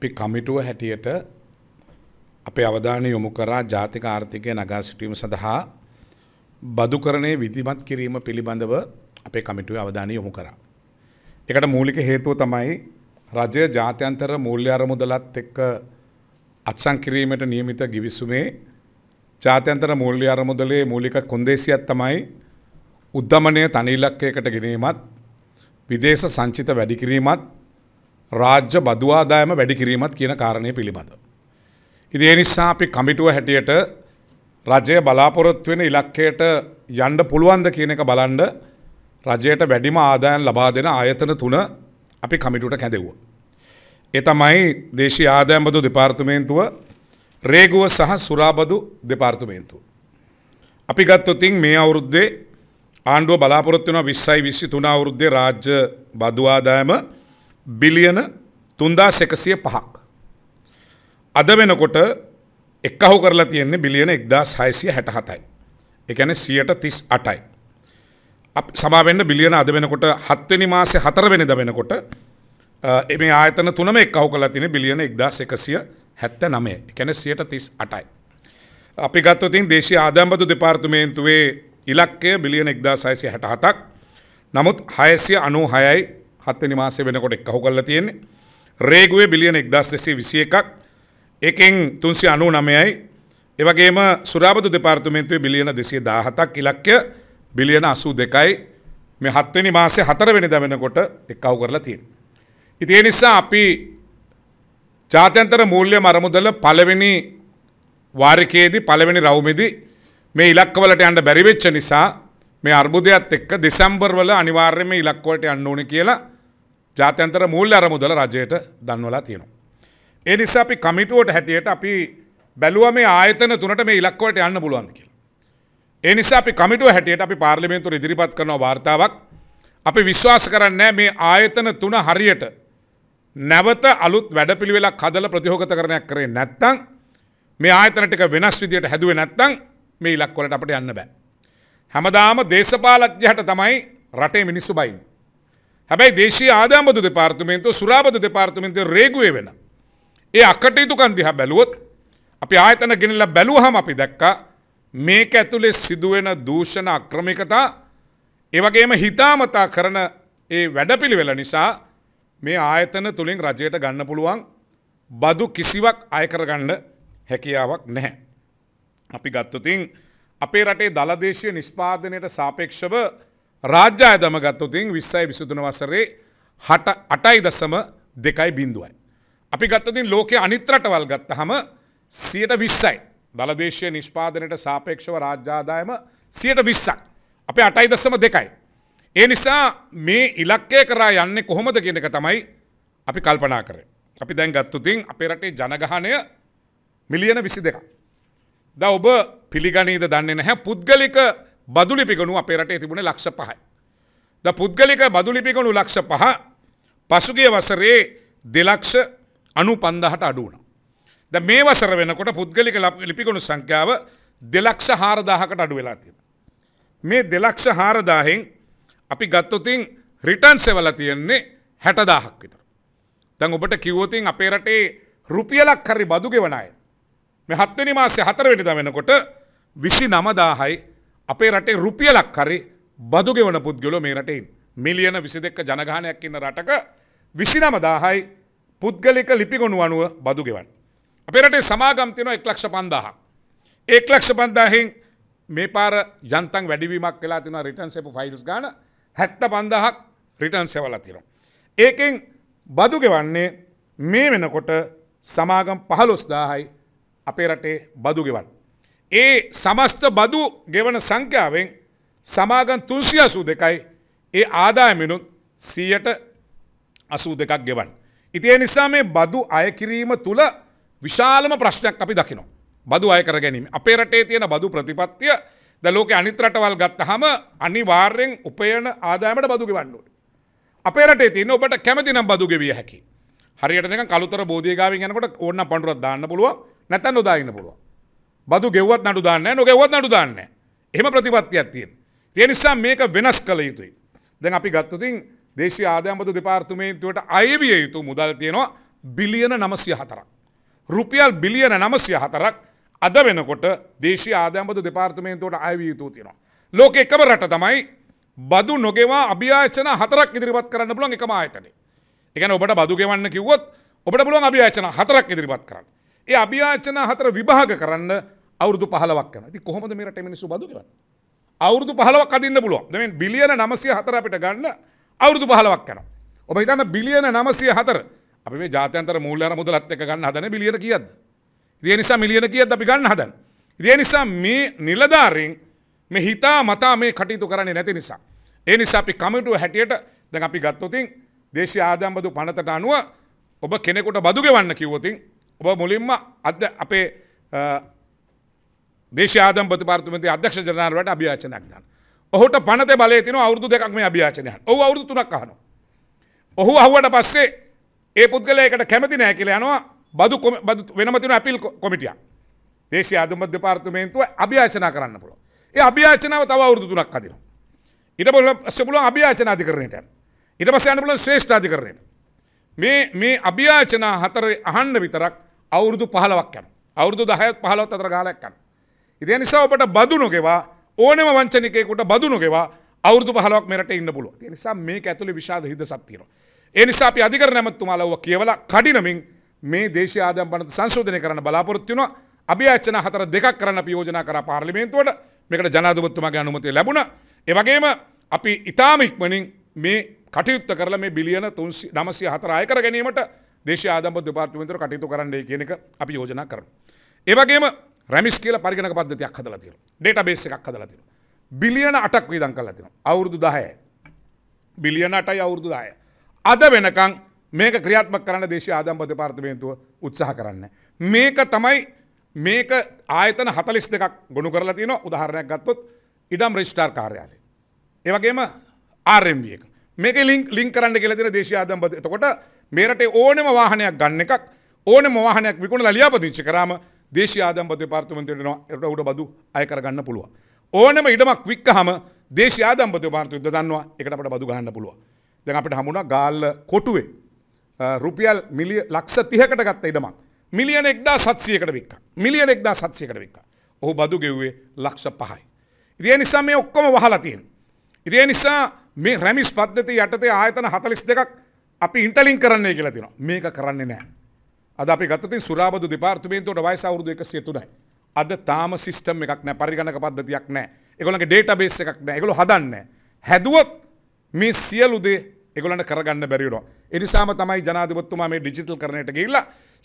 අපි කමිටුව හැටියට අපේ අවධානය යොමු කරා ජාතික ආර්ථිකය නගා සිටීම සඳහා බදුකරණය විධිමත් කිරීම පිළිබඳව අපේ කමිටුවේ අවධානය යොමු කරා. එකට මූලික හේතුව තමයි රජය ජාත්‍යන්තර මූල්‍ය අරමුදලත් එක්ක අත්සන් කිරීමට නියමිත ගිවිසුමේ ජාත්‍යන්තර මූල්‍ය අරමුදලේ මූලික කොන්දේසියක් තමයි උද්ධමනය තනි ඉලක්කයකට ගෙනීමත් විදේශ සංචිත වැඩි කිරීමත් රාජ්‍ය බදවාදායම වැඩි කිරීමත් කියන කාරණය පිළිබඳ. ඉති එනිසා අපි කමිටුව හැටියට රජය බලාපොරොත්තු වෙන ඉලක්කයට යන්ඩ පුළුවන්ද කියන එක බලන්ඩ රජයට වැඩිම ආදායන් ලබා දෙන ආයතන තුන අපි කමිටුට කැදෙව්වා. එතමයි දේශී ආදායම්බදු දෙපාර්තුමේන්තුව රේගුව සහ සුරාබදු දෙපාර්තුමේන්තුව. අපි ගත්තොතින් මේ අවුරුද්දේ ආණ්ඩුව බලාපොරොත්තුවන විස්සයි විශ්සි තුනා අවුරුද්දේ රාජ්‍ය බදවාදායම බිලියන තුන්දා සෙකසිය පහක්. අද වෙනකොට එක්කහු කරලා තියෙන්නේ බිලියන එක්දා සයිසිය හැට හතයි. එකන සියට තිස් අටයි. සමාවෙන්න බිලියන අද වෙනකොට හත්වනි මාසය හතරවෙනි ද වෙනකොට එම ආතන තුනම එක්කහු කලා තින බිලියන එක්දා සෙකසිය හැත්ත නමේ එකැන සියට තිස් අටයි. අපි ගත්වතින් දේශය ආදම්බතු දෙපාර්තුමේන්තුවේ ඉලක්කය බිලියන එක්දා සයිසිය හැට හතක් නමුත් හයසිය අනු හයයි හත්වනි මාසේ වෙනකොට එක් අහු කල්ල තියෙන්නේ රේගුවේ බිලියන එක්දස් දෙසේ විසිය එකක් එකෙන් තුන්සි අනු නමයයි එවගේම සුරාබදු දෙපාර්තුමේන්තුවේ බිලියන දෙසේ දාහතක් ඉලක්ක බිලියන අසූ දෙකයි මේ හත්වනි මාසේ හතර වෙනි දැවෙනකොට එක් අහු කරලා තියෙන. ඉතිේ නිසා අපි ජාත්‍යන්තර මූල්‍ය මරමුදල පළවෙනි වාරිකයේදී පළවෙනි රවුමේදී මේ ඉලක්කවලට යන්න බැරිවෙච්ච නිසා මේ අර්බුදයක්ත් එක්ක දෙසම්බර්වල අනිවාර්යම ඉලක්වට යන්න ඕන කියලා ජාත්‍යන්තර මුූල්්‍ය අරමුදල රජයට දන්වලා තියෙනවා. ඒ නිසා අපි කමිටුවට හැටියට අපි බැලුව මේ ආයතන තුනට මේ ඉලක්වට යන්න පුළුවන්ද කියලා. ඒ නිසා අපි කමිටුව හැටියට අපි පාර්ලිමේන්තුර ඉදිරිපත් කරන වාර්තාවක් අපි විශ්වාස කරන්නේ මේ ආයතන තුන හරියට නැවත අලුත් වැඩපිළිවෙලක් හදලා ප්‍රතිහෝගත කරණයක් කරේ නැත්නම් මේ ආයතන ටික වෙනස් විදියට හැදුවේ නැත්නම් මේ ඉලක්කවලට අපිට යන්න බෑ. හැමදාම දේශපාලක්්‍යහට තමයි රටේ මිනිස්සු බයින්. හැබැයි දේශී ආදාමද දෙපාර්තුමේන්තු සුරාබද දෙපාර්තුමෙන්තේ රේගුවේ වෙන. ඒ අකටයුතුකන් දිහා බැලුවොත් අපි ආයතන ගෙනල්ල බැලුවහම අපි දැක්කා මේක ඇතුළේ සිදුවෙන දූෂණ අක්‍රමිකතා ඒවගේම හිතාමතා කරන ඒ වැඩපිළිවෙල නිසා මේ ආයතන තුළින් රජයට ගන්න පුළුවන් බදු කිසිවක් අයකරගන්න හැකියාවක් නැහැ. අපි ගත්තතින් අපේ රටේ දලදේශය නිෂ්පාදනයට සාපේක්ෂව රාජ්‍යාය දම ගත්තතින් විස්සයි විසුතුන වසරේ හට අටයි දසම දෙකයි බින්දුවයි. අපි ගත්තතින් ලෝකය අනිත්‍රටවල් ගත්ත හම සියට විස්සයි. දලදේශය නිෂ්පාදනයට සාපේක්ෂව රාජ්‍යාදායම සියට විස්සක්. අපේ අටයි දස්සම දෙකයි. ඒ නිසා මේ ඉලක්කය කරා යන්නේ කොහොමද කියනක තමයි අපි කල්පනා කරේ. අපි දැන් ගත්තුතින් අපේ රටේ ජනගහනය මිලියන විසි දෙක. ද ඔබ පිළිගනීද දන්නේ නැහැ පුද්ගලික බදුලිපිගනු අපේ රටේ තිබුණ ලක්ෂ පහයි. ද පුද්ගලික බදුලිපිගනු ලක්ෂ පහ පසුගිය වසරේ දෙලක්ෂ අනු පන්දහට අඩුවන. ද මේ වසර වෙනකොට පුද්ගලික ලිපිගුණු සංඛ්‍යාව දෙලක්ෂ හාරදාහකට අඩු වෙලා තියෙන. මේ දෙලක්ෂ හාරදාහෙන් අපි ගත්තොතින් රිටන් සෙවල තියෙන්නේ හැටදාහක් විතර. දැන් ඔබට කිව්වොතින් අපේ රටේ රුපියලක් හරි බදු ගෙවනයි. මේ හත්වෙනි මාසේ හතරවෙනිදා වෙනකොට විසි නමදාහයි අපේ රටේ රුපියලක් කරි බදුගෙවන පුද්ගලෝ මේ රටයින් මිලියන විසි දෙක්ක ජනගානයක් ඉන්න රටක විසි නමදාහයි පුද්ගලික ලිපිගොුණු අනුව බදුගෙවන්. අපේ රටේ සමාගම්තිනො එක් ලක්ෂ පන්දාහ. ඒක් ලක්ෂ පන්දාහෙන් මේ පාර ජන්තන් වැඩිවීමක් කලා තින රිටන් සෙපු ෆයිල්ස් ගාන හැත්ත පන්දහක් රිටන් සෙවල තිර. ඒකෙන් බදුගෙවන්නේ මේ වෙනකොට සමාගම් පහලොස්දාහයි අපේ රටේ බදුගෙවන්. ඒ සමස්ත බදු ගෙවන සංඛ්‍යාවෙන් සමාගම් තුන්සිය අසූ දෙකයි ඒ ආදායමිනුත් සීයට අසූ දෙකක් ගෙවන්. ඉතිය නිසා මේ බදු අයකිරීම තුළ විශාලම ප්‍රශ්නයක් අපි දකිනවා. බදු අය කර ගැනීම. අපේ රටේ තියෙන බදු ප්‍රතිපත්තිය ද ලෝක අනිත් රටවල් ගත්ත හම අනිවාර්යෙන් උපයන ආදායමට බදු ගෙවන්නුවට. අපේ රටේ තියෙන ඔබට කැමති නම් බදු ගෙවිය හැකි. හරියට දෙක කළුතර බෝධියගාවෙන් යනකොට ඕන්න පඬුරක් දාන්න පුළුවන් නැත්නම් නොදාගන්න පුළුවන්. බදු ගෙව්වත් නඩු දාන්න නොගෙවත් නඩු දාන්න එහම ප්‍රතිපත්තියක් තියෙන් තිය නිසා මේක වෙනස් කළ යුතුයි දැන් අපි ගත්තුතින් දේශ ආදයම්බතු දෙපාර්තුමේන්තුවට අයවිය යුතු මුදල් තියෙනවා බිලියන නමසිය හතරක් රුපියල් බිලියන නමසිය හතරක් අද වෙනකොට දේශ ආදයම්බතු දෙපාර්තුමේන්තුවට අයවිය යුතු තියෙනවා ලෝක එකම රට තමයි බදු නොගෙවා අභ්‍යාචන හතරක් ඉදිරිපත් කරන්න පුළුවන් එකම ආයතනේ එකන ඔබට බදු ගෙවන්න කිව්වොත් ඔබට පුළුවන් අභ්‍යාචන හතරක් ඉදිරිපත් කරන්න ඒ අභ්‍යාචන හතර විභාග කරන්න අවුරදු පහලවක් යන ති කොහොමද මේ රට මිනිස්සු බදු කරන්න අවුරදු පහලවක් අදින්න පුළුවන් දෙමෙන් බිලියන නමසය හතර අපිට ගන්න අවුරදු පහලවක් යන ඔබ හිතන්න බිලියන නමසය හතර අපි මේ ජාත්‍යන්තර මූල්‍යර මුදලත් එක ගන්න හදන බිලියන කියද්ද දේ නිසා මිලියන කියද්ද අපි ගන්න හදන් දේ නිසා මේ නිලධාරෙන් මේ හිතා මතා මේ කටයුතු කරන්නේ නැති නිසා ඒ නිසා අපි කමිටුව හැටියට දැන් අපි ගත්තොතින් දේශ ආදම්බදු පනතට අනුව ඔබ කෙනෙකුට බදුගෙවන්න කිව්වොතින් ඔබ මුලින්ම අද අපේ දේශාදම් ප්‍රතිපාර්තුමති අධ්‍යක්ෂ ජනාරවට අභ්‍යාචනයක් දන්න. ඔහුට පනත බල තින අවුදු දෙකක් මේ අභ්‍යාචනය ඔහු අවුදු තුනක් අහන. ඔහු අහුවට පස්සේ ඒ පුද්ගලයකට කැමති නෑ කියල යනවා බදු වෙනමතින අපිල් කොමිටිය. දේශ අදමධ්‍ය පාර්තුමේන්තුව අභ්‍යාචනා කරන්න පුළ. ඒ අභ්‍යාචනාව තව අවුදු තුනක් අදින. ඉට බොල සපුල අභ්‍යාචනාධි කරනයට. ඉට පස අනපුල ශ්‍රේෂ්ඨාධි කරනයට. මේ මේ අභ්‍යාචනා හතර අහන්න විතරක් අවුරුදු පහලවක් යන. අවුරුදු දහයත් පහලොත් අතර ගාලක් කන්න. ඉදේ නිසා ඔබට බදු නොගෙවා ඕනෙම වංචනිකයෙකුට බදු නොගෙවා අවුරදු පහලක් මෙරට ඉන්න පුලුව තිය නිසා මේ ඇතුළි විශාද හිද සත්තියන. ඒ නිසා අපි අධිකර නැමත්තුමාලව කියවලා කඩිනමින් මේ දේශ ආදම් පනත සංශෝධනය කරන බලාපොරත්තිවන අභ්‍යාචන හතර දෙකක් කරන්න පියෝජනා කර පාර්ලිමේන්තුවට මේකට ජනාධපත්තුමගේ අනුමති ලැබුණ එවගේම අපි ඉතාම ඉක්මනින් මේ කටයුත්ත කරල මේ බිලියන තුන් නමසය හතරය කර ගැනීමට දේශ ආදම්ප දෙපාර්තිමන්තර කටයුතු කරන්නේ කියනක අපි යෝජනා කරන. ඒවගේම රැමිස් කියල පරිගණ පද්ධතියක් හදල තින ඩේට බේස එකක් හදල තින. බිලියන අටක් විදං කල තින අවුරදු දහය බිලියන අටයි අවුරදු දාය. අද වෙනකං මේක ක්‍රියාත්ම කරන්න දේශ ආදම්පති පාර්තිමේන්තුව උත්සාහ කරන්න. මේක තමයි මේක ආයතන හතලිස් දෙකක් ගොුණු කරලා තින උදාහරණයක් ගත්තොත් ඉඩම් රෙෂ්ටාර් කාර්යාලය. ඒවගේම ආරම්ව එක මේක ලින් ලින් කරන්න කියල තින දේශ ආදම්පති එතකොට මේරට ඕනෙම වාහනයක් ගන්න එකක් ඕන මවාහනයක් විකුණ ලියාපදිංචි කරාම දේශී ආදම් දෙපාර්තමන්තයට එට උඩ බදු අය කරගන්න පුළුව. ඕනම ඉඩමක් වික්කහම දේශී ආදම් දෙපාර්ත යුද්ධ දන්නවා එකටට බදු ගන්න පුළුව. දැන් අපට හමුණ ගාල්ල කොටුවේ රුපියල් මිලිය ලක්ෂ තිහකට ගත්ත ඉඩමක් මිලියන එක්දා සත්සියකට වික්ක මිලියන එක්දා සත්සියකට වික්ක ඔහු බදු ගෙව්වේ ලක්ෂ පහයි. ඉදිය නිසා මේ ඔක්කොම වහලතියෙන්. ඉදිය නිසා මේ රැමිස් පද්ධති යටතේ ආයතන හතලිස් දෙකක් අපි ඉන්ටලින් කරන්නේ කියලා තිනවා මේක කරන්නේ නෑ. අද අපි ගතති සුරාබදු දෙපාර්තමේන්තුවට වයිස අවුරුදු එකසිය තුනයි. අද තාම සිිස්ටම් එකක් නෑ පරිගණක පද්ධතියක් නෑ එකගොලගේ ඩේට බේස් එකක් නෑ එකගොල හදන්න. හැදුවත් මේ සියලුදේ එකගොලට කරගන්න බැරිවර. එනිසාම තමයි ජනාධපත්තුමා මේ ඩිජිටල් කරනයට ගේල්ලා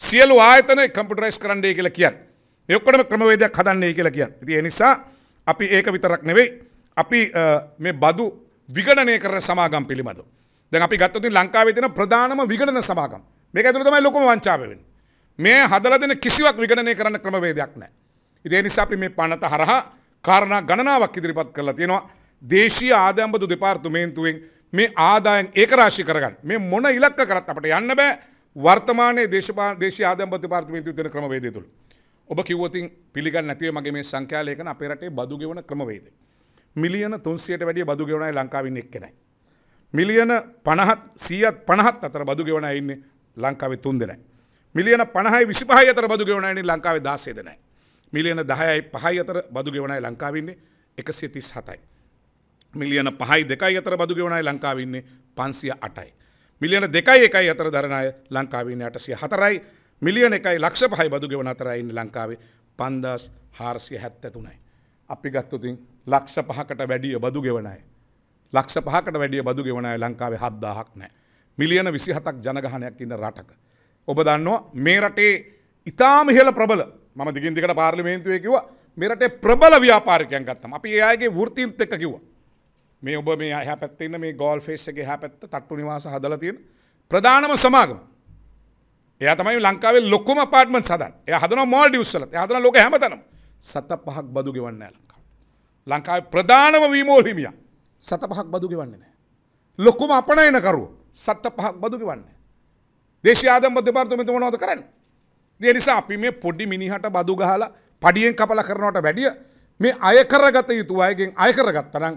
සියලු ආයතන කම්පිටරයිස් කරන්නේ කියලා කියන්න. යොක්කටම ක්‍රමවේදයක් හදන්නේ කියලා කියන්න. ති එනිසා අපි ඒක විතරක් නෙවෙයි. අපි මේ බදු විගණනය කරන සමාගම් පිළිබඳ. දැන් අපි ගත්තතින් ලංකාවේ තියෙන ප්‍රධානම විගණන සමාගම්. මේක ඇතුළ තමයි ලොකම වංචාවෙන් මේ හදල දෙන කිසිවක් විගණනය කරන්න ක්‍රමවේදයක් නෑ ඉදේ නිසා අපි මේ පනත හරහා කාරණ ගණනාවක් ඉදිරිපත් කරලා තියෙනවා දේශී ආදයම්බදු දෙපාර්තුමේන්තුවෙන් මේ ආදායන් ඒක රාශි කරගන්න මේ මොන ඉලක්ක කරත් අපට යන්න බෑ වර්තමානයේ දේශපා දේශී ආදම්බද දෙපාර්තුමේන්තුව දෙන ක්‍රමවේදය තුළ ඔබ කිව්වතින් පිළිගන්න නැතිව මගේ මේ සංඛ්‍යාලේඛන අපේ රටේ බදු ගෙවන ක්‍රමවේද. මිලියන 300ට වැඩිය බදු ගෙවන අය ලංකාවෙ ඉන්නේ එක්කෙනයි. මිලියන 50 100ත් 50ත් අතර බදු ගෙවන අය ඉන්නේ ලංකාවේ තුන් දෙනයි. මිලියන පණහයි විසිපහයි අතර බදු ගෙවනයි ලංකාවේ දාසේ දෙනයි. මිලියන දහයයි පහයි අතර බදු ගෙවනයි ලංකාවන්නේ එකසිය තිස් හතයි. මිලියන පහයි දෙකයි අතර බදු ගෙවනයි ලංකාවන්නේ පන්සිය අටයි. මිලියන දෙකයි එකයි අතර දරණය ලංකාවන්නේ අටසිය හතරයි මිලියන එකයි ලක්ෂ පහයි බදු ගෙවන අතරයින්න ලංකාවේ පන්දස් හාරසිය හැත්තැතුනයි. අපි ගත්තුතින් ලක්ෂ පහකට වැඩිය බදු ගෙවනයි. ලක්ෂ පහකට වැඩිය බදු ගෙවනයි ලංකාවේ හද්දාහක් නෑ. මිලියන විසිහතක් ජනගහනයක් ඉන්න රටක. ඔබ දන්නවා මේ රටේ ඉතාම ඉහල ප්‍රබල මම දිගින්දිකට පාර්ලිමේන්තුවේ කිව මෙරට ප්‍රබල ව්‍යාපාරිකයන් ගත්තම අපි ඒයාගේ වෘතින්ත එක කිව්ව මේ ඔබ මේ අහ පැත්තින්න මේ ගෝල් ෆෙස්සගේ හැ පැත්ත තට්ටු නිවාස හදලතියෙන ප්‍රධානම සමාගම එය තමයි ලංකාවේ ලොක්කම පාර්ටමන් සදන් එය හදන මෝල්ඩි උස්සල හදන ලොක හැමතනම් සත පහක් බදු ගෙවන්න ලංකා ලංකාව ප්‍රධානම වීමෝල් හිමිය සත පහක් බදු ගෙවන්නේ නෑ ලොක්කුම අපනයනකරුව සත්ත පහක් බදු ගවන්න. දේශයාදම් බද පාර්තමත මොනොද කරන්න. දේ නිසා අපි මේ පොඩ්ඩි මිනිහට බදු ගහලා පඩියෙන් කපල කරනවට වැඩිය මේ අය කරගත යුතු අයගෙන් අය කරගත්තනම්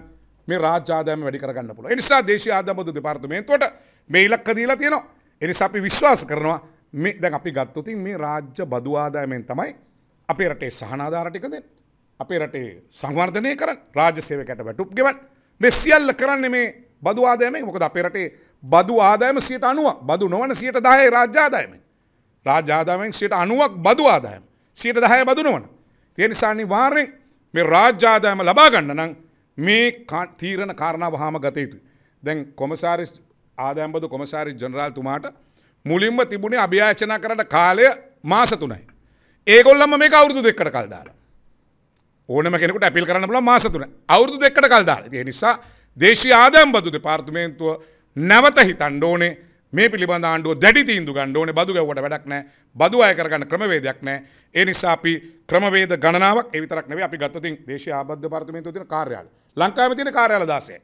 මේ රාජාදම වැඩි කරගන්න පුළුවන්. ඒ නිසා දේශීය ආදායම බදු දෙපාර්තමේන්තුවට මේ ඉලක්ක දීලා තියෙනවා. ඒ නිසා අපි විශ්වාස කරනවා මේ දැන් අපි ගත්තොත් මේ රාජ්‍ය බදු ආදායමෙන් තමයි අපේ රටේ සහනාධාර ටික දෙන්නේ. අපේ රටේ සංවර්ධනය කරන්න, රාජ්‍ය සේවකයට වැටුප් ගෙවන්න. මේ සියල්ල කරන්නේ මේ බදු ආදායමෙන් මොකද අපේ රටේ බදු ආදායම සියට අනුවක් බදු නොවන සියට දහය රාජ්‍යාදායමෙන් රාජ්‍යාදායමෙන් සියට අනුවක් බදු ආදායම සියට දහය බදු නොවන තියනිසානි වාර්යෙන් මේ රාජ්‍යාදායම ලබාගන්න නම් මේ තීරණ කාරණාව හාම ගත යුතුයි දැන් කොමසාරි ආදායම්බදු කොමසාරි ජනරාල් තුමාට මුලින්ම තිබුණේ අභ්‍යාචනා කරට කාලය මාස තුනයි ඒගොල්ලම මේ අවුරුදු දෙකට කල් දාලා ඕනම කෙනෙකුට අපිල් කරන්න පුළුවන් මාස තුන අවුරුදු දෙකට කල් දාලා ඒ නිසා දේශී ආදම් බදු දෙපාර්තුමේන්තුව නැවත හිතන්න ඕනේ මේ පිළිබඳ ආණ්ඩුව දැඩි තීන්දු ගන්න ඕනේ බදු ගැව්වට වැඩක් නැහැ බදු අය කරගන්න ක්‍රමවේදයක් නැහැ ඒ නිසා අපි ක්‍රමවේද ගණනාවක් ඒ විතරක් නෙවෙයි අපි ගත්තොතින් දේශීය ආබද්ධ දෙපාර්තමේන්තුව තියෙන කාර්යාල ලංකාවේ තියෙන කාර්යාල 16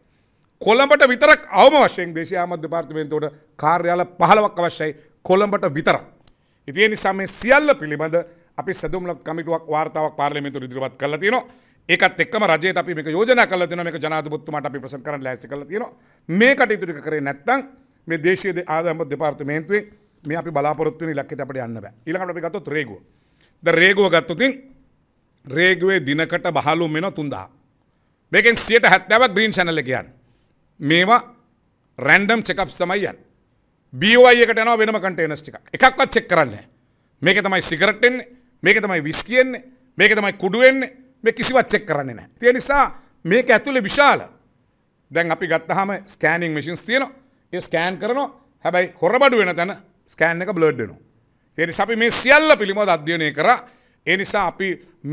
කොළඹට විතරක් අවම වශයෙන් දේශීය ආබද්ධ දෙපාර්තමේන්තුවට කාර්යාල 15ක් අවශ්‍යයි කොළඹට විතරක් ඉතින් ඒ නිසා මේ සියල්ල පිළිබඳ අපි සැදුම්ලත් කමිටුවක් වාර්තාවක් පාර්ලිමේන්තුවට ඉදිරිපත් කරලා තියෙනවා ඒකත් එක්ම රජයට අපි මේ යෝජන කල තින මේ ජනාධපොත්තුමට අපි ප්‍රසන් කරන ලැසි කල තියෙන මේකට ඉතුරික කරේ නැත්තං මේ දේශයේද ආදම දෙපාර්තමේන්තුවේ මේ අපි බලාපොරොත්තුවනි ලක්කට අපට යන්න බෑ ඊළඟට අපි ගත්තොත් රේගුව ද රේගුව ගත්තොතින් රේගුවේ දිනකට බහලු මෙන 3000 මේකෙන් 70ක් ග්‍රීන් channel එක යන මේවා රැන්ඩම් චෙකප්ස් තමයි යන්නේ BOI එකට යනවා වෙනම කන්ටේනර්ස් ටිකක් එකක්වත් චෙක් කරන්නේ මේක තමයි සිගරට් එන්නේ මේක තමයි විස්කි එන්නේ මේක තමයි කුඩු එන්නේ මේ කිසිවත් චෙක් කරන්නේ නෑ. තිය නිසා මේක ඇතුළෙ විශාල දැන් අපි ගත්තහම ස්කෑනිං මිසින්ස් තියන ඒ ස්කෑන් කරන හැබැයි හොරබඩු වෙන තැන ස්කෑන් එක බ්ලඩ්ඩනු. තෙරි අපි මේ සියල්ල පිළිබඳ අධ්‍යයනය කර ඒ නිසා අපි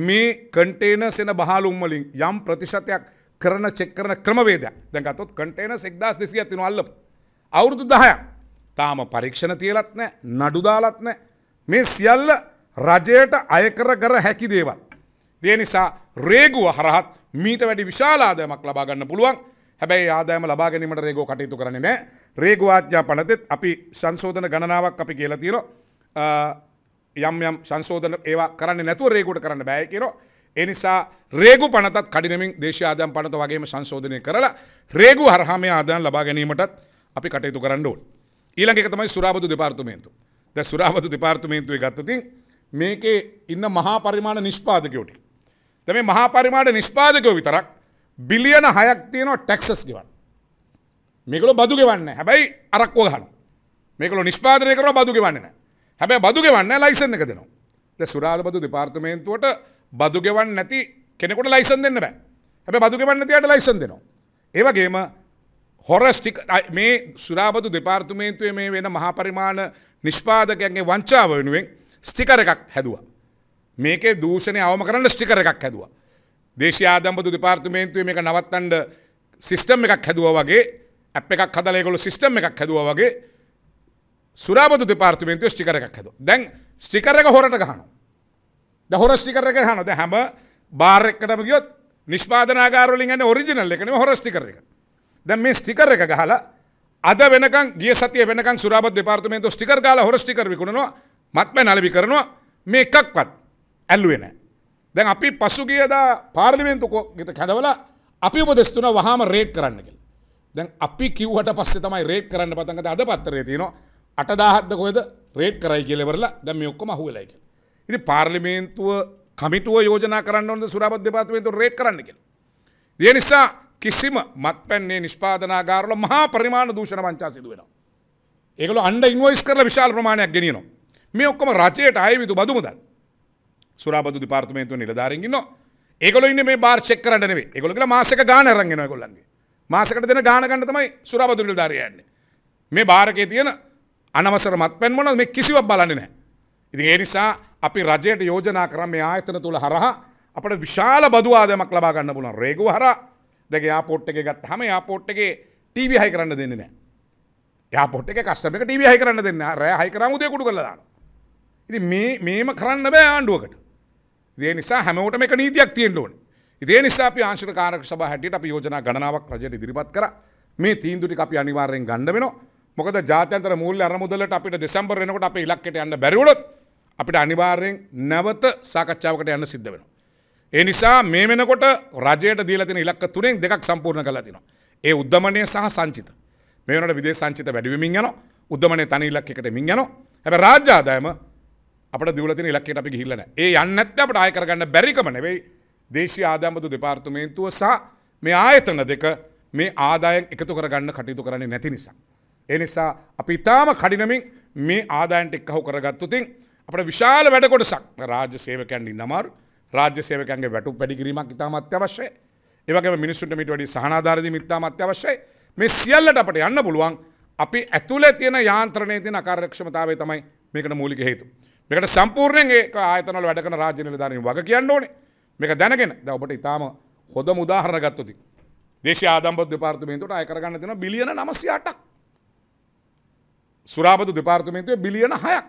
මේ කටේන සෙන බහලුම්වලින් යම් ප්‍රතිශතයක් කරන චෙක් කරන ක්‍රමවේද දැකතොත් කටේන සෙක්දස් දෙසි ඇතින අල්ලප අවුරුදු දහය තාම පරීක්ෂණ තියලත්නෑ නඩුදාලත්නෑ මේ සියල්ල රජයට අයකර කර හැකි දේවල්. දේ නිසා රේගුව හරහත් මීට වැඩි විශාලාදයමක් ලබාගන්න පුළුවන් හැබැයි ආදායම ලබා ගැනීමට රේගෝ කටයුතු කරන්නේ නෑ රේගවාජ්‍යා පනතෙත් අපි සංශෝධන ගණනාවක් අපි කියලා තියෙන යම් යම් සංශෝධන ඒවා කරන්න නැතුව රේගුට කරන්න බෑ කියරෝ එනිසා රේගු පනතත් කඩිනමින් දේශාදයම් පනත වගේම සංශෝධනය කරලා රේගු හරහම ආදායන් ලබා ගැනීමටත් අපි කටයුතු කරන්න ඕන් ඊළඟ එක තමයි සුරාබදු දෙපාර්තුමේන්තු ද සුරාබදු දෙපාර්තුමේන්තුවේ ගත්තතින් මේකේ ඉන්න මහා පරිමාණ නිෂ්පාදකයෝටි තම මහාපරිමාට නිෂ්පාදකව විතරක් බිලියන හයක් තියනවා ටැක්සස් ගවන් මේකල බදු ගෙවන්න හැබැයි අරක්කෝ ගහන්න මේකල නිෂ්පාදනය කරන බදු ගෙවන්නන හැබැ බදු ගෙවන්න ලයිසන් එක දෙනවා සුරාධ බදු දෙපාර්තමේන්තුවට බදු ගෙවන් නැති කෙනෙකුට ලයිසන් දෙන්න බෑ හැබ බදු ගෙවන්න තියට ලයිසන් දෙනවා ඒවගේම හොරස්ටික් මේ සුරාබදු දෙපාර්තුමේන්තුවේ මේ වෙන මහපරිමාණ නිෂ්පාදකයන්ගේ වංචාව වෙනුවෙන් ස්ටිකර එකක් හැදවා මේක දූෂණය අවම කරන්න ස්ටිකර එකක් හැදවා. දේශ ආදම්බතු දෙපාර්තිමේන්තුව මේ නවත්තන්ඩ සිිස්ටම් එකක් හැදුව වගේ අප එකක් හදලයකොල සිිස්ටම් එකක් හැදුව වගේ සුරාබතු දෙපාර්තිමේන්තුව ස්ටිකර එකක් හැද දැන් ස්ටිකර එක හොරට ගහනු. ද හොර ස්ටිකර එක හනද හැම බාරෙක්කටම ගියොත් නිෂ්පාදනාගාරලින් ගන්න ඔරිජිනල් එකන හොරස්ටිකර එක දැන් මේ ස්ටිකර එක ගහලා අද වෙනක ගිය සතිය වෙනක සුරාබ දෙපාර්තමේන්තු ස්ටිකර් ගාලා හොරස්ටිකර් විකුණනවා මත්ම නලවි කරනවා මේ එකක්වත් ඇල්ලුවෙන. දැන් අපි පසුගියදා පාර්ලිමෙන්න්තුකෝගෙට කැඳවල අපි උපදෙස්තුන වහම රේට් කරන්න කෙල්. දැන් අපි කිව්වට පස්සේ තමයි රේට් කරන්න පතන්ගත අද පත්තරේ තියන අටදාහත්ද කොයද රේට් කරයි කියලෙවරලා දැම ඔක්කොම හුවලයික. ඉති පාර්ලිමේන්තුව කමිටුව යෝජන කරන්න සුරබද පාත්වේතු රේට් කරන්න කෙල්. දිය නිසා කිසිම මත්පැන්නේ නිෂ්පාදනාගාරල මහා පරිමාණ දූෂණ වංචාසිද වෙන. ඒකල අන්ඩ ඉන්වයිස් කරල විශාල් ප්‍රමාණයක් ගෙනනවා. මේ ඔක්කොම රචයට අයවිතු බදුමුදල්. සුරාබදු දෙපාර්තමේන්තුව නිලධාරෙන් ඉන්නවා. ඒගොල්ලෝ ඉන්නේ මේ බාර් චෙක් කරන්න නෙවෙයි. ඒගොල්ලෝ කියලා මාසෙක ගාන අරන් එනවා ඒගොල්ලන්ගේ. මාසෙකට දෙන ගාන ගන්න තමයි සුරාබදු නිලධාරියා යන්නේ. මේ බාරකේ තියෙන අනවසර මත්පැන් මොනවද මේ කිසිවක් බලන්නේ නැහැ. ඉතින් ඒ නිසා අපි රජයට යෝජනා කරා මේ ආයතන තුල හරහා අපට විශාල බදු ආදායමක් ලබා ගන්න පුළුවන්. රේගුව හරහා දැන් එයාපෝට් එකේ ගත්තාම එයාපෝට් එකේ ටීවී හයි කරන්න දෙන්නේ නැහැ. එයාපෝට් එකේ කස්ටමර් එක ටීවී හයි කරන්න දෙන්නේ නැහැ. රෑ හයි කරාම උදේ කුඩු කරලා දානවා. ඉතින් මේ මේම කරන්න බෑ ආණ්ඩුවකට. දේ නිසා හැමෝටම එක නීතියක් තියෙන්ට ඕන ඉදේ නිසා අපි ආංශික කාරක සභා හැටියට අපි යෝජනා ගණනාවක් රජයට ඉදිරිපත් කර මේ තීන්දුටි අපි අනිවාර්යෙන් ගණඩ වෙනවා මොකද ජාතන්තර මූල්‍ය අරමුදලට අපිට දෙසම්බර් වෙනකොට අපේ ඉලක්කයට යන්න බැරිවුණොත් අපිට අනිවාර්යෙන් නැවත සාකච්ඡාවකට යන්න සිද්ධ වෙනවා. ඒ නිසා මේ වෙනකොට රජයට දීලා තියෙන ඉලක්ක තුනෙන් දෙකක් සම්පූර්ණ කරලා තිනවා. ඒ උද්දමනය සහ සංචිත. මේ වෙනකොට විදේශ සංචිත වැඩි වෙමින් යනවා. උද්දමනය තනි ඉලක්කයකට මින් යනවා. හැබැයි රාජ්‍ය ආදායම අප දවලති ලක්කට අපි හිල්ලන ඒ යන්නත් අපට ආය කරගන්න බැරිකමනෙවෙයි දේශ ආදාමතු දෙපාර්තුමේන්තුව සහ මේ ආයතන දෙක මේ ආදායෙන් එකතු කරගන්න කටයුතු කරන්නේ නැති නිසා. එනිසා අපි ඉතාම කඩිනමින් මේ ආදායන්ට එක්කහු කරගත්තුතින් අපට විශාල වැඩකොටසක් රාජ්‍ය සේවකැන්ඩි නමර් රාජ්‍ය සේවකන්ගේ වැටු පැඩිකිරීමක් ඉතාම අත්‍යවශ්‍යය ඒවගේ මිනිස්සුන්ට මිට වැඩි සහනාධාරදි මිත්තාම අත්‍යවශ්‍යයි මේ සියල්ලට අපට යන්න පුළුවන් අපි ඇතුළ තියෙන යාන්ත්‍රණය තින අකාරක්ෂමතාවේ තමයි මේකට මූලික හේතු. මේකට සම්පූර්ණයෙන් ඒ ආයතනවල වැඩ කරන රාජ්‍ය නිලධාරීන් වග කියන්න ඕනේ. මේක දැනගෙන දැන් ඔබට ඊටාම හොඳම උදාහරණ ගත්තොත් දේශීය ආදම්පත් දෙපාර්තමේන්තුවට අය කරගන්න තියෙනවා බිලියන 908ක්. සුරාපතු දෙපාර්තමේන්තුවේ බිලියන 6ක්.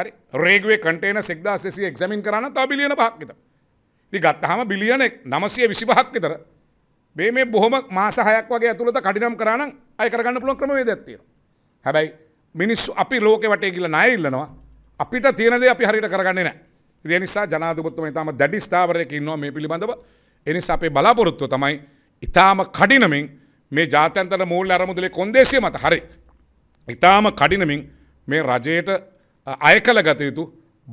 හරි. රේගුවේ කන්ටේනර්ස් 1600 එක්සැමින් කරා නම් තව බිලියන 5ක් විතර. ඉතින් ගත්තාම බිලියන 925ක් විතර මේ මේ බොහොම මාස 6ක් වගේ ඇතුළත කඩිනම් කරා නම් අය කරගන්න පුළුවන් ක්‍රමවේදයක් තියෙනවා. හැබැයි මිනිස්සු අපි ලෝකෙ වටේ ගිහලා ණය ඉල්ලනවා. අපිට තියෙනදේ අපි හරිට කරගන්නේ නෑ. ඒ නිසා ජනාධිපතිතුමා ඊටම දැඩි ස්ථාවරයක ඉන්නවා මේ පිළිබඳව. ඒ නිසා අපේ බලාපොරොත්තුව තමයි ඊටම කඩිනමින් මේ ජාත්‍යන්තර මූල්‍ය අරමුදලේ කොන්දේසිය මත හරි. ඊටම කඩිනමින් මේ රජයට අය කළ ගත යුතු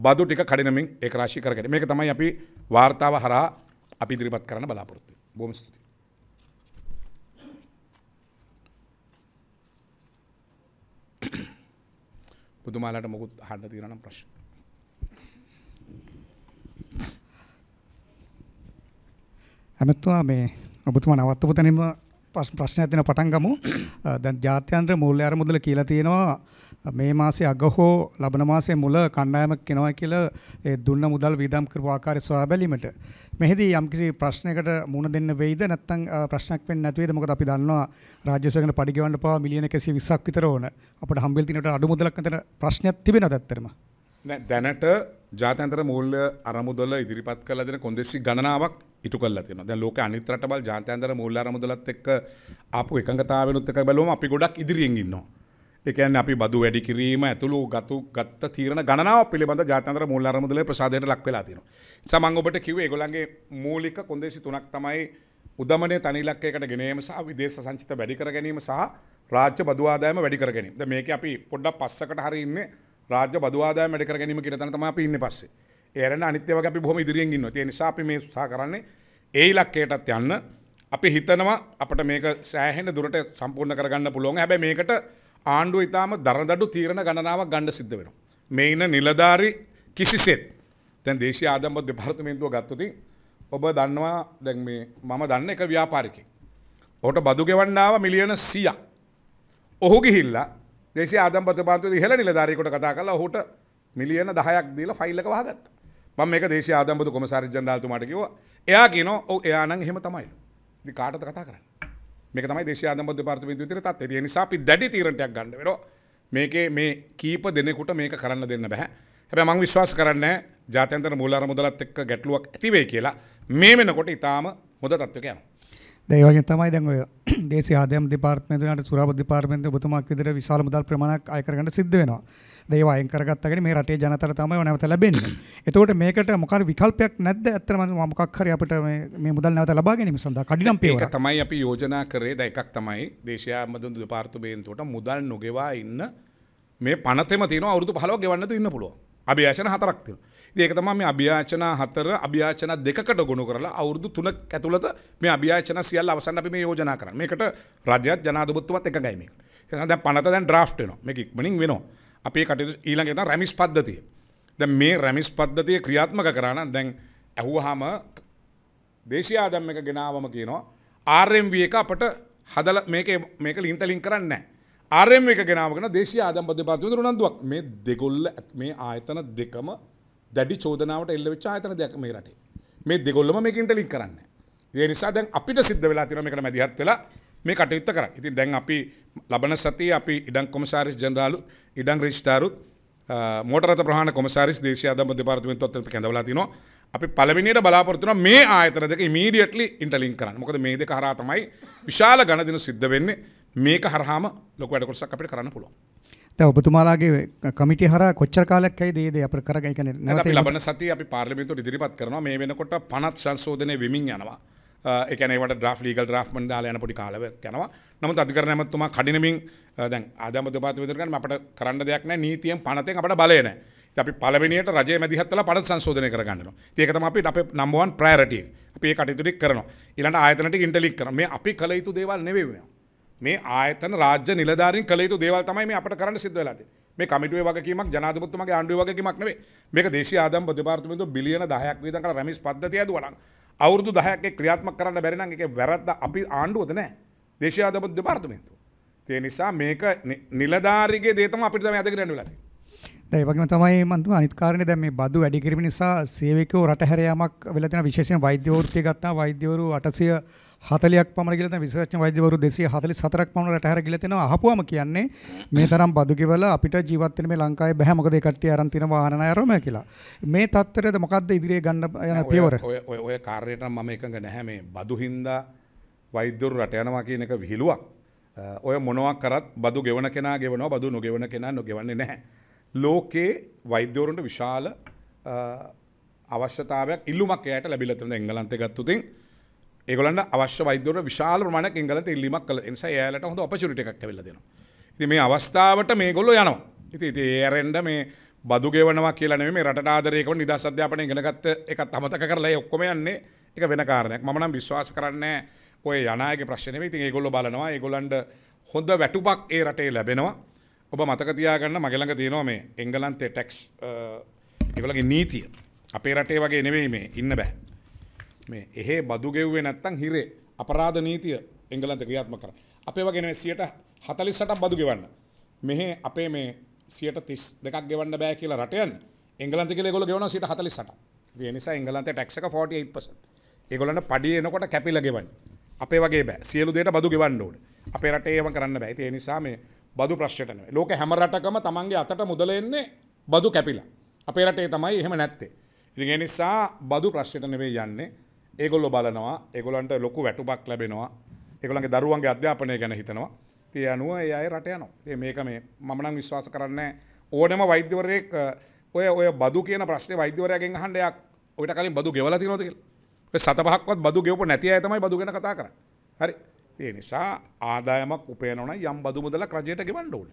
බදු ටික කඩිනමින් ඒක රාශී කරගෙන. මේක තමයි අපි වාර්තාව හරහා අපි ඉදිරිපත් කරන්න බලාපොරොත්තු වෙන්නේ. බොහොම ස්තුතියි. Thank you. බුදුමාලාට මොකුත් අහන්න තියෙනවා නම් ප්‍රශ්න. අමතුමා මේ ඔබතුමා නවත්තපු තැනින්ම ප්‍රශ්නයක් දෙන පටන් ගමු. දැන් ජාත්‍යන්තර මූල්‍ය අරමුදල කියලා තියෙනවා මේ මාසේ අග හෝ ලබන මාසේ මුල කණ්ඩායමක් කෙනවා කියලා ඒ දුන්න මුදල් වියදම් කරපු ආකාරය සොයා බැලීමට. මෙහිදී යම්කිසි ප්‍රශ්නයකට මුහුණ දෙන්න වෙයිද නැත්නම් ප්‍රශ්නයක් වෙන්නේ නැති වෙයිද? මොකද අපි දන්නවා රාජ්‍ය සේවකන පඩි ගෙවන්න පාව මිලියන 120ක් විතර ඕන. අපිට හම්බෙලා තියෙනට අඩු මුදලක් අතර ප්‍රශ්නයක් තිබෙනවද ඇත්තටම? දැනට ජාතන්තර මුල්ල අරමුදල ඉදිරිපත් කල දෙන කොන්දෙසි ගණනාවක් ඉතු කල තින දැ ලෝක අනිතරට බල ජාතන්තර මුල්ල අරමුදලත් එක් අප එකඟතාවනුත්තක බලම අපි ගොඩක් ඉදිරියෙන් ඉන්නවා. එකන් අපි බදු වැඩි කිරීම ඇතුළු ගතු ගත්ත තීරණ ගණනාව පිළිබඳ ජාතන්තර මුල් අරමුදල ප්‍රසාදයට ලක් වෙලා තියෙන. සමං ඔබට කිව්වේ ඒගොල්ලන්ගේ මූලික කොන්දේසි තුනක් තමයි උදමනය තනිලක්කයකට ගෙනීම සහ විදේශ සංචිත වැඩි කර ගැනීම සහ රාජ්‍ය බදවාදායම වැඩි කර ගැනීම. මේක අපි පොඩ්ඩක් පස්සකට හරින්නේ රාජ්‍ය බදවාදා මැඩ කර ගැනීම කියන තැන තමයි අපි ඉන්නේ පස්සේ. ඒ ඇරෙන අනිත් ඒවා අපි බොහොම ඉදිරියෙන් ඉන්නවා. ඒ නිසා අපි මේ උත්සාහ කරන්නේ ඒ ඉලක්කයටත් යන්න අපි හිතනවා අපිට මේක සෑහෙන දුරට සම්පූර්ණ කරගන්න පුළුවන්. හැබැයි මේකට ආණ්ඩුව ඉතාම දරදඩු තීරණ ගණනාවක් ගන්න සිද්ධ වෙනවා. මේ ඉන්න නිලධාරි කිසිසේත් දැන් දේශීය ආදම්බර දෙපාර්තමේන්තුව ගත්තොතින් ඔබ දන්නවා දැන් මේ මම දන්න එක ව්‍යාපාරිකයෙක්. ඔහුට බදු ගෙවන්න ආව මිලියන 100ක්. ඔහු ගිහිල්ලා දේශ ආදම්පත බන්තු හෙල නිලධාරයකොට කතා කලා හොට මිලියන දහයක් දීල ෆයිල්ලක වහගත් මම මේ දේශ ආදම්පතු කොමසාරි ජන්ඩාල්තුමට කිව එයා කියන ඕ එයානන් හෙම තමයිලු දි කාටත කතා කරන්න මේක තමයි දේශ ආදම්පත පාර්තම විතර තත් ඒ නිසා අපි දැඩි තීරණයක් ගන්න වෙනවා මේකේ මේ කීප දෙනෙකුට මේක කරන්න දෙන්න බෑ හැබැයි මම විශ්වාස කරන්නේ ජාත්‍යන්තර මූලාර මුදලත් එක්ක ගැටලුවක් ඇති වෙයි කියලා මේ වෙනකොට ඊටාම හොඳ තත්ත්වයක යනවා දැන් ඒ වගේ තමයි දැන් ඔය දේශීය ආදායම් දෙපාර්තමේන්තුවට සුරාපත් දෙපාර්තමේන්තුව ඔබතුමාක් විදිහට විශාල මුදල් ප්‍රමාණයක් අය කරගන්න සිද්ධ වෙනවා. දැන් ඒව අයින් කරගත්තාගෙන මේ රටේ ජනතාවට තමයි ඔය නැවත ලැබෙන්නේ. එතකොට මේකට මොකක් විකල්පයක් නැද්ද? ඇත්තටම මොකක් හරි අපිට මේ මේ මුදල් නැවත ලබා ගැනීම සඳහා කඩිනම් පියවරක්. ඒක තමයි අපි යෝජනා කරේ. දැන් එකක් තමයි දේශීය ආමදන් දෙපාර්තමේන්තුවට මුදල් නොගෙවා ඉන්න මේ පනතෙම තියෙනවා අවුරුදු 15ක් ගෙවන්න තු ඉන්න පුළුවන්. අභියෝජන හතරක් තියෙනවා. ඒක තම මේ අභ්‍යාචනා හතර අභ්‍යාචන දෙකට ගොුණු කරලා අවුරදු තුන ඇතුළත මේ අභ්‍යාචන සියල් අවසන් අපි මේ යෝජනා කර මේකට රජයත් ජනාධපත්තුවත් එක ගයිමේ ද පනත දැන් ්‍රා්ට්න මේ ඉක්මනින් වෙනවා අපේ කටයුතු ඊළඟෙත රැමිස් පද්ධතිය දැ මේ රැමිස් පද්ධතිය ක්‍රියාත්මක කරන්න දැන් ඇහුහම දේශය ආදම්මක ගෙනාවම කියනවා ආරම්ව එක අපට හදල මේක ලින්තලින් කරන්න ආරම එක ගෙනාවගෙන දේශය ආදම්පද පාතිතුරනන්දුවක් මේ දෙගොල්ල මේ ආයතන දෙකම දැඩි චෝදනාවට එල්ලවෙච්ච ආයතන දෙයක් මේ රටේ. මේ දෙගොල්ලම මේකින්ට ලික් කරන්න. ඒ නිසා දැන් අපිට සිද්ධ වෙලා තියෙනවා මේකට මැදිහත් වෙලා මේ කටයුත්ත කරන්න. ඉතින් දැන් අපි ලබන සතියේ අපි ඉඩම් කොමසාරිස් ජෙනරාලු ඉඩම් රෙජිස්ට්‍රාරුත් මෝටරත ප්‍රහණ කොමසාරිස් දේශය අදම දෙපාර්තමෙන්තුවත් එක්ක කැඳවලා තිනවා අපි පළවෙනියට බලාපොරොත්තු වෙනවා මේ ආයතන දෙක ඉමීඩියට්ලි ඉන්ටර්ලින්ක් කරන්න. මොකද මේ දෙක හරහා තමයි විශාල ඝන දිනු සිද්ධ වෙන්නේ. මේක හරහාම ලොකු වැඩ කොටසක් අපිට කරන්න පුළුවන්. දැන් ඔබතුමාලාගේ කමිටිය හරහා කොච්චර කාලයක් ඇයිද මේ දේ අපිට කරගයි කියන්නේ නැවත අපි ලබන සතිය අපි පාර්ලිමේන්තුවට ඉදිරිපත් කරනවා මේ වෙනකොට 50 සංශෝධනය වෙමින් යනවා. ඒ කියන්නේ ඒකට draft legal draft මන් දාලා යන පොඩි කාලයක් යනවා. නමුත් අධිකරණ ඇමතුමා කඩිනමින් දැන් ආදායම දෙපාර්තමේන්තුව විතර ගන්න අපිට කරන්න දෙයක් නැහැ නීතියෙන් පනතෙන් අපිට බලය නැහැ. අපි පලවෙනියට රජය මැදිහත්තල පට සංශෝධනය කරගන්නවා ඒකතම අපිට අප නම්බුවන් ප්‍රෑරටිය අපේ කටයුතුරි කරනවා ඉලට ආයතනට ඉන්ටලික් කරන මේ අපි කළ යුතු දේවල් නෙවේ වෙනවා මේ ආයතන රාජ්‍ය නිලධාරින් කළ යුතු දේවල් තමයි මේ අපට කරන්න සිද්ධ වෙලා තියෙන්නේ. මේ කමිටුවේ වගකීමක් ජනාධිපතිතුමාගේ ආණ්ඩුවේ වගකීමක් නෙවෙයි. මේක දේශීය ආදායම් දෙපාර්තමේන්තුව බිලියන 10ක් විතර කරලා රැමිස් පද්ධතිය ඇදුවා නම් අවුරුදු 10ක් ඒ ක්‍රියාත්මක කරන්න බැරි නම් ඒකේ වැරද්ද අපි ආණ්ඩුවද නැහැ. දේශීය ආදායම් දෙපාර්තමේන්තුව. ඒ නිසා මේක නිලධාරිගේ දේ තමයි අපිට තමයි අද කරන්න වෙලා තියෙන්නේ. ඒ වගේම තමයි මම තුමා අනිත් කාරණේ දැන් මේ බදු වැඩි කිරීම නිසා සේවකයෝ රට හැර යාමක් වෙලා තියෙන විශේෂයෙන් වෛද්‍යවෘත්තිය ගත්තා වෛද්‍යවරු 800 40ක් පමණ කියලා දැන් විශේෂඥ වෛද්‍යවරු 244ක් පමණ රටහැර ගිල තිනවා අහපුවම කියන්නේ මේ තරම් බදු ගෙවල අපිට ජීවත් වෙන්න මේ ලංකාවේ බෑ මොකද ඒ කට්ටිය අරන් තින වාහන ණය අරම කියලා. මේ තත්ත්වයේද මොකද්ද ඉදිරියේ ගන්න යන පියවර? ඔය ඔය ඔය කාර්යයට මම එකඟ නැහැ මේ බදු හින්දා වෛද්‍යවරු රට යනවා කියන එක විහිළුවක්. ඔය මොනවක් කරත් බදු ගෙවන කෙනා ගෙවනවා බදු නොගෙවන කෙනා නොගෙවන්නේ නැහැ. ලෝකේ වෛද්‍යවරුන්ට විශාල අවශ්‍යතාවයක් ඉල්ලුමක් එයාට ලැබිලා තියෙනවා එංගලන්තේ ගත්තොතින්. ඒගොලන්න අවශ්‍ය වෛදර විශාල ප්‍රමාණයක් එංගලන්ත ඉල්ලීමක් කළ නිසා යාලට හොඳ ඔපචුරිට එකක් වෙලා දෙනවා. ඉතින් මේ අවස්ථාවට මේගොල්ලෝ යනවා. ඉතින් ඉතින් ඒ ඇරෙන්න මේ බදු ගෙවනවා කියලා නෙමෙයි මේ රටට ආදරයකම නිදහස් අධ්‍යාපනය ඉගෙනගත්ත එකත් අමතක කරලා ඒ ඔක්කොම යන්නේ ඒක වෙන කාරණයක්. මම නම් විශ්වාස කරන්නේ ඔය යනායගේ ප්‍රශ්නේ නෙමෙයි. ඉතින් ඒගොල්ලෝ බලනවා ඒගොල්ලන්ට හොඳ වැටුපක් ඒ රටේ ලැබෙනවා. ඔබ මතක තියාගන්න මගේ ළඟ තියෙනවා මේ එංගලන්තේ ටැක්ස් ඒගොල්ලගේ නීතිය. අපේ රටේ වගේ නෙවෙයි මේ ඉන්න බෑ. මේ එහෙ බදු ගෙව්වේ නැත්තම් හිරේ අපරාධ නීතිය එංගලන්ත ක්‍රියාත්මක කරන. අපේ වගේ නෙමෙයි 148ක් බදු ගෙවන්න. මෙහි අපේ මේ 132ක් ගෙවන්න බෑ කියලා රට යන්නේ. එංගලන්ත කියලා ඒගොල්ලෝ ගෙවනවා 148ක්. ඉතින් ඒ නිසා එංගලන්තේ tax එක 48%. ඒගොල්ලන්ට පඩිය එනකොට කැපිලා ගෙවන්නේ. අපේ වගේ බෑ. සියලු දේට බදු ගෙවන්න ඕනේ. අපේ රටේ ඒව කරන්න බෑ. ඉතින් ඒ නිසා මේ බදු ප්‍රශ්නයට නෙමෙයි. ලෝක හැම රටකම තමන්ගේ අතට මුදල එන්නේ බදු කැපිලා. අපේ රටේ තමයි එහෙම නැත්තේ. ඉතින් ඒ නිසා බදු ප්‍රශ්නයට නෙමෙයි යන්නේ. ඒගොල්ලො බලනවා ඒගොලන්ට ලොකු වැටුපක් ලැබෙනවා එකළන්ගේ දරුවන්ගේ අධ්‍යාපනය ගැන හිතනවා තිය අනුව ඒ අය රට යනවා ඒ මේක මේ මමනම් විශ්වාස කරන්න ඕනම වෛද්‍යවරයෙක් ඔය ඔය බදු කියන ප්‍රශ්නය වෛද්‍යවරයගෙන් හන්ඩයක් ඔයට කලින් බදු ගෙවල තිනොතික සතපහක්වත් බදු ගෙවප නැති ඇතමයි බදු ගැන කතා කර හරි ඒ නිසා ආදායමක් උපයනොන යම් බදු මුදල රජයට ගෙවන්ඩ ඕන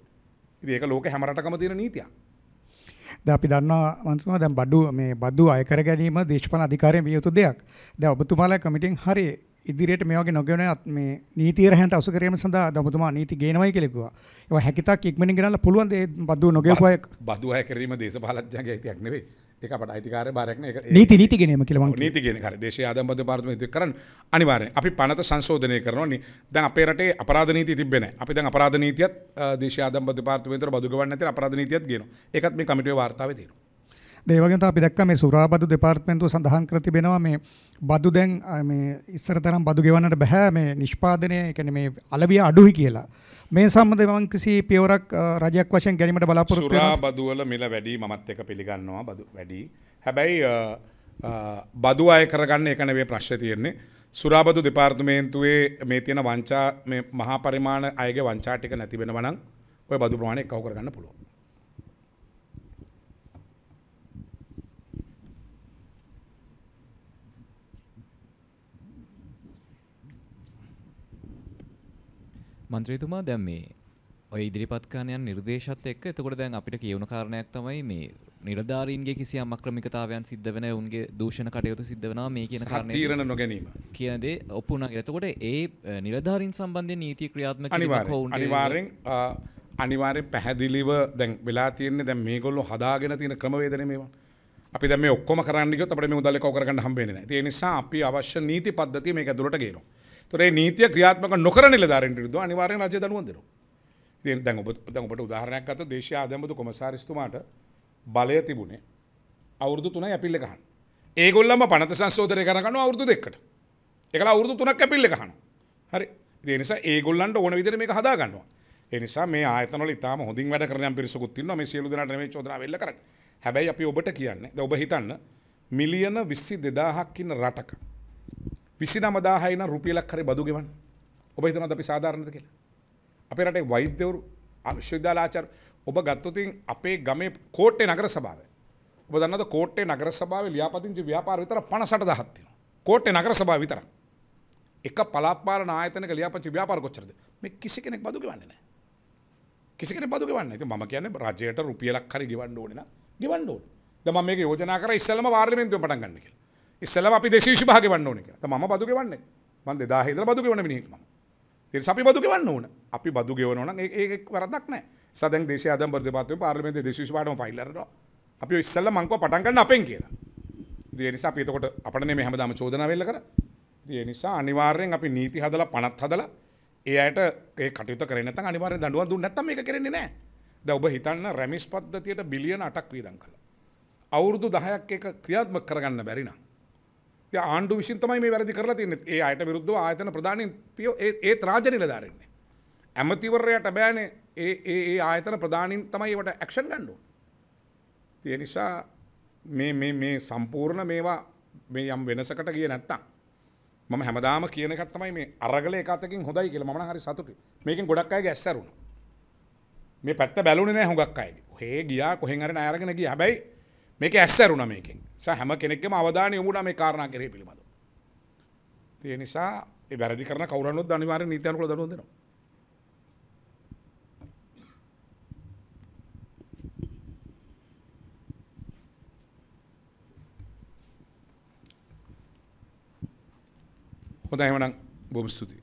ඒක ලෝක හැමරටකම තියෙන නීතියක් දැන් අපි දන්නවා මන්ත්‍රීතුමා දැන් බඩු මේ බදු අය කර ගැනීම දේශපාලන අධිකාරියෙන් විය යුතු දෙයක්. දැන් ඔබතුමාලා කමිටියෙන් හරි ඉදිරියට මේ වගේ නොගෙන මේ නීතිය රැහැන්ට අසු කිරීම සඳහා දැන් ඔබතුමා නීති ගේනවයි කියලා කිව්වා. ඒවා හැකිතාක් ඉක්මනින් ගෙනල්ලා පුළුවන් දේ බදු නොගෙවපු අය බදු අය කිරීම දේශපාලඥයන්ගේ අයිතියක් නෙවෙයි. එක අපට අයිතිකාර බාරක්න නීති නීතිගෙනම කියලම නීතිගෙන හර දේශය ආදම්බද පාර්ම ති කරන අනිවාරය අපි පනත සංශෝධනය කරනනි දැන් අපේරට අපරාධ නීති තිබෙන අපි දැන් අපරාධ නීතියත් දේශාදම් පාර්තමතර බදුගවන්න ඇති අපරාධ නීතියත් ගෙන එකත් මේ කමිටේ වාර්තාව තියෙන ඒවගෙන අපි දක්ක මේ සුරාබදු දෙපාර්තමෙන්තු සඳහන් කර තිබෙනවා මේ බදු දැන් ඉස්සර තරම් බදු ගෙවන්නට බැහැ මේ නිෂ්පාදනය එකන මේ අලවිය අඩුයි කියලා මේ සම්බන්ධව මම කිසි පියවරක් රජයක් වශයෙන් ගැනීමට බලාපොරොත්තු වෙනවා. සුරා බදුවල මිල වැඩි මමත් එක පිළිගන්නවා බදු වැඩි. හැබැයි බදු අය කරගන්න එක නෙවෙයි ප්‍රශ්නේ තියෙන්නේ. සුරා බදු දෙපාර්තමේන්තුවේ මේ තියෙන වංචා මේ මහා පරිමාණ අයගේ වංචා ටික නැති වෙනවා නම් ওই බදු ප්‍රමාණය එකව කරගන්න පුළුවන්. මන්ත්‍රීතුමා දැන් මේ ඔය ඉදිරිපත් කරන නිර්දේශත් එක්ක එතකොට දැන් අපිට කියවුණු කාරණයක් තමයි මේ නිලධාරීන්ගේ කිසියම් අක්‍රමිකතාවයන් සිද්ධ වෙන උන්ගේ දූෂණ කටයුතු සිද්ධ වෙනවා මේ කියන කාරණේ තීරණ නොගැනීම කියන දේ ඔප්පු වුණා. එතකොට ඒ නිලධාරීන් සම්බන්ධයෙන් නීති ක්‍රියාත්මක කිරීම අනිවාර්යෙන් අනිවාර්යෙන් පැහැදිලිව දැන් වෙලා තියෙන්නේ දැන් මේගොල්ලෝ හදාගෙන තියෙන ක්‍රමවේදනේ මේවා. අපි දැන් මේ ඔක්කොම කරන්න ගියොත් අපිට මේ මුදල් එකව කරගන්න හම්බ වෙන්නේ නැහැ. ඒ නිසා අපි අවශ්‍ය නීති පද්ධතිය මේක ඇතුළට ගේනවා. තොරේ නීතිය ක්‍රියාත්මක නොකර නිලධාරීන් විරුද්ධ අනිවාර්ය රජය දනුවම් දෙනවා. ඉතින් දැන් ඔබ දැන් ඔබට උදාහරණයක් අත දේශීය ආදම්බුදු කොමසාරිස්තුමාට බලය තිබුණේ අවුරුදු 3යි අපිල් එක ගන්න. ඒගොල්ලම පනත සංශෝධනය කරගන්නවා අවුරුදු දෙකකට. ඒකලා අවුරුදු 3ක් අපිල් එක ගන්නවා. හරි. ඒ නිසා ඒගොල්ලන්ට ඕන විදිහට මේක හදා ගන්නවා. ඒ නිසා මේ ආයතනවල ඉතාලම හොඳින් වැඩ කරන යම් පිරිසකුත් ඉන්නවා මේ සියලු දෙනාට මේ චෝදනාව එල්ල කරන්නේ. හැබැයි අපි ඔබට කියන්නේ දැන් ඔබ හිතන්න මිලියන 22000ක් ඉන්න රටක විසිනමදාහයින රුපියලක් හරි බදු ගෙවන්න. ඔබ හිතනවද අපි සාධාරණද කියලා? අපේ රටේ වෛද්‍යවරු විශ්වවිද්‍යාලාචාර්ය ඔබ ගත්තොතින් අපේ ගමේ කෝට්ටේ නගර සභාව. ඔබ දන්නවද කෝට්ටේ නගර සභාවේ ලියාපදිංචි ව්‍යාපාර විතර 58000ක් තියෙනවා. කෝට්ටේ නගර සභාව විතරක්. එක පළාත් පාලන ආයතනක ලියාපදිංචි ව්‍යාපාර කොච්චරද? මේ කිසි කෙනෙක් බදු ගෙවන්නේ නැහැ. කිසි කෙනෙක් බදු ගෙවන්නේ නැහැ. ඉතින් මම කියන්නේ රජයට රුපියලක් හරි ගෙවන්න ඕනේ නම් ගෙවන්න ඕනේ. දැන් මම මේක යෝජනා කරා ඉස්සෙල්ලම පාර්ලිමේන්තුවෙන් පටන් ගන්න කියලා. ඉස්සලම අපි දේශේෂ භාග වන්න ඕන කියලා. මම බදු ගෙවන්නේ. මම 2000 ඉඳලා බදු ගෙවන මිනිහෙක් මම. ඒ නිසා අපි බදු ගෙවන්න ඕන. අපි බදු ගෙවනවා නම් ඒක ඒක වරදක් නැහැ. සදන් දේශීය ආදම්බර දෙපාර්තමේන්තුවේ පාර්ලිමේන්තුවේ දේශේෂ භාගම ෆයිල් අරනවා. අපි ඉස්සලම මං කව පටන් ගන්න අපෙන් කියලා. ඉතින් ඒ නිසා අපි එතකොට අපිට නෙමෙයි හැමදාම චෝදනා වෙල්ල කරන්නේ. ඒ නිසා අනිවාර්යෙන් අපි නීති හදලා පනත් හදලා ඒ අයට ඒ කටයුතු කරේ නැත්නම් අනිවාර්යෙන් දඬුවම් දුන්නේ නැත්නම් මේක කරන්නේ නැහැ. දැන් ඔබ හිතන්න රැමිස් පද්ධතියට බිලියන 8ක් වියදම් කළා. අවුරුදු 10ක් ඒක ක්‍රියාත්මක කරගන්න බැරි නම් ආණ්ඩු විසින් තමයි මේ වැරදි කරලා තියන්නේ ඒ අයට විරුද්ධව ආයතන ප්‍රධානීන් ඒත් රාජ නිලධාරීන්නේ ඇමතිවරයට බෑනේ ඒ ඒ ආයතන ප්‍රධානීන් තමයි ඒවට ඇක්ෂන් ගන්න ඕනේ. ඒ නිසා මේ මේ මේ සම්පූර්ණ මේවා මේ යම් වෙනසකට ගියේ නැත්තම් මම හැමදාම කියන එකක් තමයි මේ අරගල එක අතකින් හොඳයි කියලා මම නම් හරි සතුටුයි. මේකෙන් ගොඩක් අය ගැස්සරුණා. මේ පැත්ත බැලුනේ නැහැ හුඟක් අයගේ. ඔහේ ගියා කොහෙන් හරි ණය අරගෙන ගියා. හැබැයි මේක ඇස්සැරුණ මේකින් ස හැම කෙනෙක්ම අවධානය යොමුණ මේ කාරණා කරේ පිළිබඳ. තිය නිසා වැරදි කරන කවරනොත් අනිවාර නීතියනකළ දනු දෙනවා. හොඳ එමනම් බොම ස්තුතියි